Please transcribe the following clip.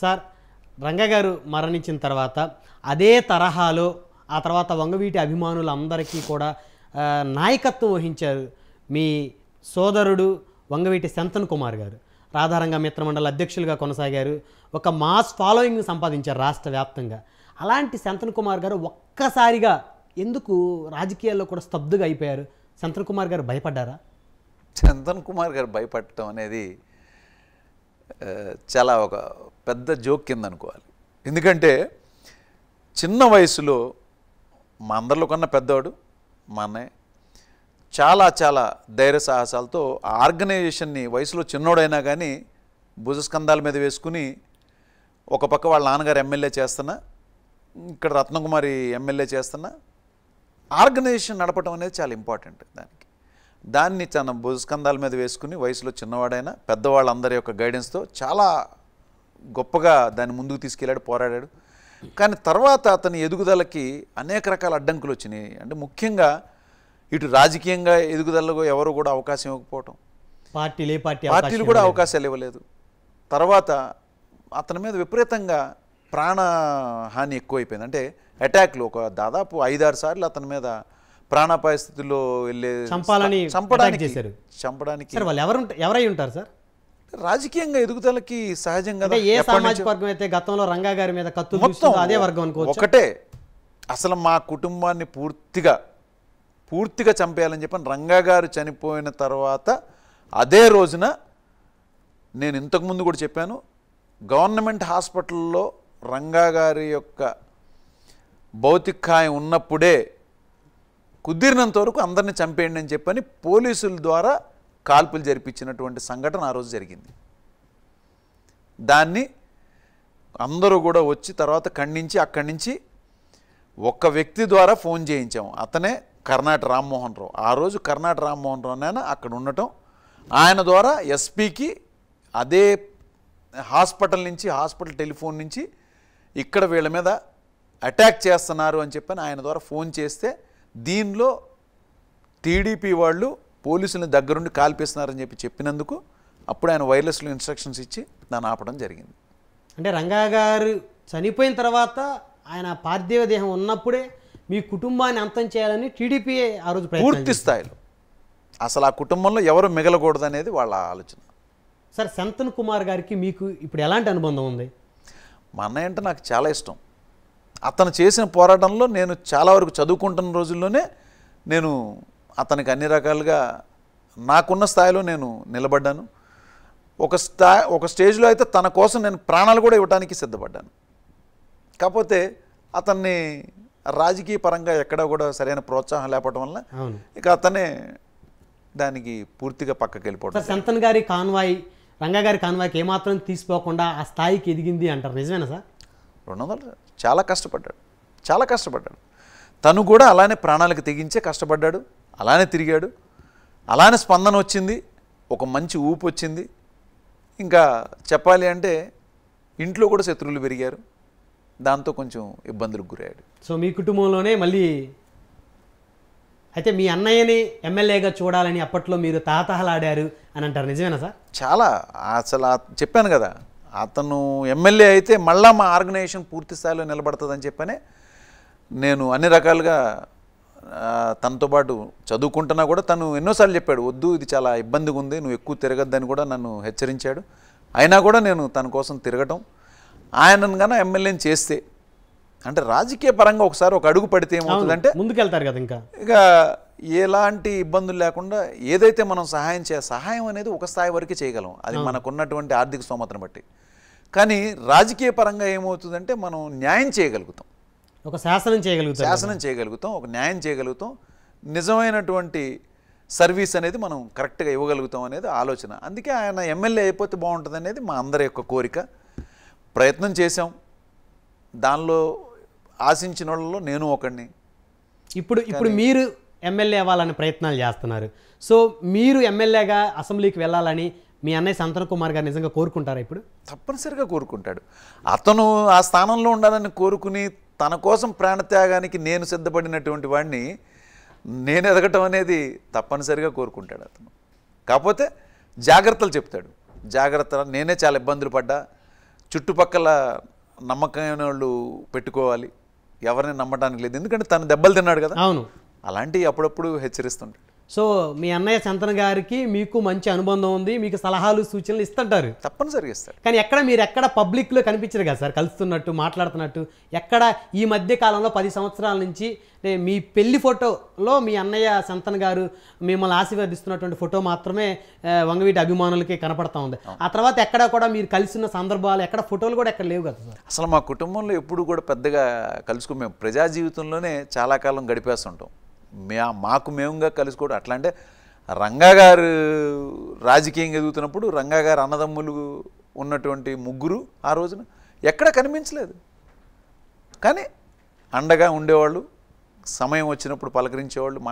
sir రంగ గారు మరణించిన తర్వాత అదే తరహాలో ఆ తర్వాత వంగవీటి అభిమానులు అందరికీ కూడా నాయకత్వం వహించారు మీ సోదరుడు వంగవీటి శంతన్ కుమార్ గారు రాధారంగ మిత్రమండలి అధ్యక్షులుగా కొనసాగారు ఒక మాస్ ఫాలోయింగ్ సంపాదించారు రాష్ట్ర వ్యాప్తంగా అలాంటి శంతన్ కుమార్ గారు ఒక్కసారిగా ఎందుకు రాజకీయాల్లో కూడా స్తబ్దుగా అయిపోయారు శంతన్ కుమార్ గారు భయపడ్డారా శంతన్ కుమార్ గారు భయపడటం అనేది చాలా ఒక పెద్ద జోక్ కింద అనుకోవాలి ఎందుకంటే చిన్న వయసులో మా అందరిలో కన్నా పెద్దవాడు మా అన్నయ్య చాలా చాలా ధైర్య సాహసాలతో ఆర్గనైజేషన్ని వయసులో చిన్నోడైనా కానీ భుజస్కంధాల మీద వేసుకుని ఒక పక్క వాళ్ళ నాన్నగారు ఎమ్మెల్యే చేస్తున్నా ఇక్కడ రత్నకుమారి ఎమ్మెల్యే చేస్తున్నా ఆర్గనైజేషన్ నడపడం అనేది చాలా ఇంపార్టెంట్ దానికి దాన్ని తన భుజస్కంధాల మీద వేసుకుని వయసులో చిన్నవాడైనా పెద్దవాళ్ళందరి యొక్క గైడెన్స్తో చాలా గొప్పగా దాన్ని ముందుకు తీసుకెళ్ళాడు పోరాడాడు కానీ తర్వాత అతని ఎదుగుదలకి అనేక రకాల అడ్డంకులు వచ్చినాయి అంటే ముఖ్యంగా ఇటు రాజకీయంగా ఎదుగుదలకు ఎవరు కూడా అవకాశం ఇవ్వకపోవటం పార్టీలే పార్టీ పార్టీలు కూడా అవకాశాలు ఇవ్వలేదు తర్వాత అతని మీద విపరీతంగా ప్రాణ హాని ఎక్కువైపోయింది అంటే అటాక్లు ఒక దాదాపు ఐదారు సార్లు అతని మీద ప్రాణాపాయ స్థితిలో వెళ్ళే చంపాలని చంపడానికి చేశారు చంపడానికి ఎవరు ఎవరై ఉంటారు సార్ రాజకీయంగా ఎదుగుదలకి సహజంగా ఏ సామాజిక వర్గం అయితే గతంలో రంగా గారి మీద కత్తు మొత్తం అదే వర్గం అనుకో ఒకటే అసలు మా కుటుంబాన్ని పూర్తిగా పూర్తిగా చంపేయాలని చెప్పని రంగా గారు చనిపోయిన తర్వాత అదే రోజున నేను ఇంతకుముందు కూడా చెప్పాను గవర్నమెంట్ హాస్పిటల్లో రంగా గారి యొక్క భౌతికాయం ఉన్నప్పుడే కుదిరినంత వరకు అందరిని చంపేయండి అని చెప్పని పోలీసుల ద్వారా కాల్పులు జరిపించినటువంటి సంఘటన ఆ రోజు జరిగింది దాన్ని అందరూ కూడా వచ్చి తర్వాత ఖండించి అక్కడి నుంచి ఒక్క వ్యక్తి ద్వారా ఫోన్ చేయించాము అతనే కర్ణాట రామ్మోహన్ రావు ఆ రోజు కర్ణాట రామ్మోహన్ రావునైనా అక్కడ ఉండటం ఆయన ద్వారా ఎస్పీకి అదే హాస్పిటల్ నుంచి హాస్పిటల్ టెలిఫోన్ నుంచి ఇక్కడ వీళ్ళ మీద అటాక్ చేస్తున్నారు అని చెప్పని ఆయన ద్వారా ఫోన్ చేస్తే దీనిలో టీడీపీ వాళ్ళు పోలీసులను దగ్గరుండి కాల్పిస్తున్నారని చెప్పి చెప్పినందుకు అప్పుడు ఆయన వైర్లెస్లో ఇన్స్ట్రక్షన్స్ ఇచ్చి దాన్ని ఆపడం జరిగింది అంటే రంగా గారు చనిపోయిన తర్వాత ఆయన పార్థివ దేహం ఉన్నప్పుడే మీ కుటుంబాన్ని అంతం చేయాలని టీడీపీ ఆ రోజు పూర్తి స్థాయిలో అసలు ఆ కుటుంబంలో ఎవరు మిగలకూడదు అనేది వాళ్ళ ఆలోచన సార్ శంతన్ కుమార్ గారికి మీకు ఇప్పుడు ఎలాంటి అనుబంధం ఉంది మా అన్నయ్య అంటే నాకు చాలా ఇష్టం అతను చేసిన పోరాటంలో నేను చాలా వరకు చదువుకుంటున్న రోజుల్లోనే నేను అతనికి అన్ని రకాలుగా నాకున్న స్థాయిలో నేను నిలబడ్డాను ఒక స్థా ఒక స్టేజ్లో అయితే తన కోసం నేను ప్రాణాలు కూడా ఇవ్వడానికి సిద్ధపడ్డాను కాకపోతే అతన్ని రాజకీయ పరంగా ఎక్కడ కూడా సరైన ప్రోత్సాహం లేకపోవడం వల్ల ఇక అతనే దానికి పూర్తిగా పక్కకి వెళ్ళిపోవడం సంతన్ గారి కాన్వాయ్ రంగా గారి కాన్వాయ్కి ఏమాత్రం తీసిపోకుండా ఆ స్థాయికి ఎదిగింది అంటారు నిజమేనా సార్ రెండు వందలు చాలా కష్టపడ్డాడు చాలా కష్టపడ్డాడు తను కూడా అలానే ప్రాణాలకు తెగించే కష్టపడ్డాడు అలానే తిరిగాడు అలానే స్పందన వచ్చింది ఒక మంచి ఊపు వచ్చింది ఇంకా చెప్పాలి అంటే ఇంట్లో కూడా శత్రువులు పెరిగారు దాంతో కొంచెం ఇబ్బందులకు గురయ్యాడు సో మీ కుటుంబంలోనే మళ్ళీ అయితే మీ అన్నయ్యని ఎమ్మెల్యేగా చూడాలని అప్పట్లో మీరు తాతహలాడారు అని అంటారు నిజమేనా సార్ చాలా అసలు చెప్పాను కదా అతను ఎమ్మెల్యే అయితే మళ్ళా మా ఆర్గనైజేషన్ పూర్తి స్థాయిలో నిలబడుతుందని చెప్పనే నేను అన్ని రకాలుగా తనతో పాటు చదువుకుంటున్నా కూడా తను ఎన్నోసార్లు చెప్పాడు వద్దు ఇది చాలా ఇబ్బందిగా ఉంది నువ్వు ఎక్కువ తిరగద్దని కూడా నన్ను హెచ్చరించాడు అయినా కూడా నేను తన కోసం తిరగటం ఆయనను కన్నా ఎమ్మెల్యేని చేస్తే అంటే రాజకీయ పరంగా ఒకసారి ఒక అడుగు పడితే ఏమవుతుందంటే ముందుకెళ్తారు కదా ఇంకా ఇక ఎలాంటి ఇబ్బందులు లేకుండా ఏదైతే మనం సహాయం చేయ సహాయం అనేది ఒక స్థాయి వరకు చేయగలం అది మనకున్నటువంటి ఆర్థిక స్తోమతను బట్టి కానీ రాజకీయ పరంగా ఏమవుతుందంటే మనం న్యాయం చేయగలుగుతాం ఒక శాసనం చేయగలుగుతాం శాసనం చేయగలుగుతాం ఒక న్యాయం చేయగలుగుతాం నిజమైనటువంటి సర్వీస్ అనేది మనం కరెక్ట్గా ఇవ్వగలుగుతాం అనేది ఆలోచన అందుకే ఆయన ఎమ్మెల్యే అయిపోతే బాగుంటుంది అనేది మా అందరి యొక్క కోరిక ప్రయత్నం చేశాం దానిలో ఆశించిన వాళ్ళలో నేను ఒకడిని ఇప్పుడు ఇప్పుడు మీరు ఎమ్మెల్యే అవ్వాలని ప్రయత్నాలు చేస్తున్నారు సో మీరు ఎమ్మెల్యేగా అసెంబ్లీకి వెళ్ళాలని మీ అన్నయ్య సంతన కుమార్ గారు నిజంగా కోరుకుంటారా ఇప్పుడు తప్పనిసరిగా కోరుకుంటాడు అతను ఆ స్థానంలో ఉండాలని కోరుకుని తన కోసం ప్రాణత్యాగానికి నేను సిద్ధపడినటువంటి వాడిని నేను ఎదగటం అనేది తప్పనిసరిగా కోరుకుంటాడు అతను కాకపోతే జాగ్రత్తలు చెప్తాడు జాగ్రత్త నేనే చాలా ఇబ్బందులు పడ్డా చుట్టుపక్కల నమ్మకమైన వాళ్ళు పెట్టుకోవాలి ఎవరిని నమ్మడానికి లేదు ఎందుకంటే తను దెబ్బలు తిన్నాడు కదా అవును అలాంటివి అప్పుడప్పుడు హెచ్చరిస్తుంటాడు సో మీ అన్నయ్య చంతన గారికి మీకు మంచి అనుబంధం ఉంది మీకు సలహాలు సూచనలు ఇస్తుంటారు తప్పనిసరిగా ఇస్తారు కానీ ఎక్కడ మీరు ఎక్కడ పబ్లిక్లో కనిపించరు కదా సార్ కలుస్తున్నట్టు మాట్లాడుతున్నట్టు ఎక్కడ ఈ మధ్య కాలంలో పది సంవత్సరాల నుంచి మీ పెళ్లి ఫోటోలో మీ అన్నయ్య సంతన్ గారు మిమ్మల్ని ఆశీర్వదిస్తున్నటువంటి ఫోటో మాత్రమే వంగవీటి అభిమానులకి కనపడతా ఉంది ఆ తర్వాత ఎక్కడ కూడా మీరు కలిసిన సందర్భాలు ఎక్కడ ఫోటోలు కూడా ఎక్కడ లేవు కదా అసలు మా కుటుంబంలో ఎప్పుడు కూడా పెద్దగా కలుసుకుని మేము ప్రజా జీవితంలోనే చాలా కాలం గడిపేస్తుంటాం మే మాకు మేముగా కలుసుకోవడం అట్లా అంటే రంగాగారు రాజకీయంగా ఎదుగుతున్నప్పుడు రంగాగారు అన్నదమ్ములు ఉన్నటువంటి ముగ్గురు ఆ రోజున ఎక్కడ కనిపించలేదు కానీ అండగా ఉండేవాళ్ళు సమయం వచ్చినప్పుడు పలకరించేవాళ్ళు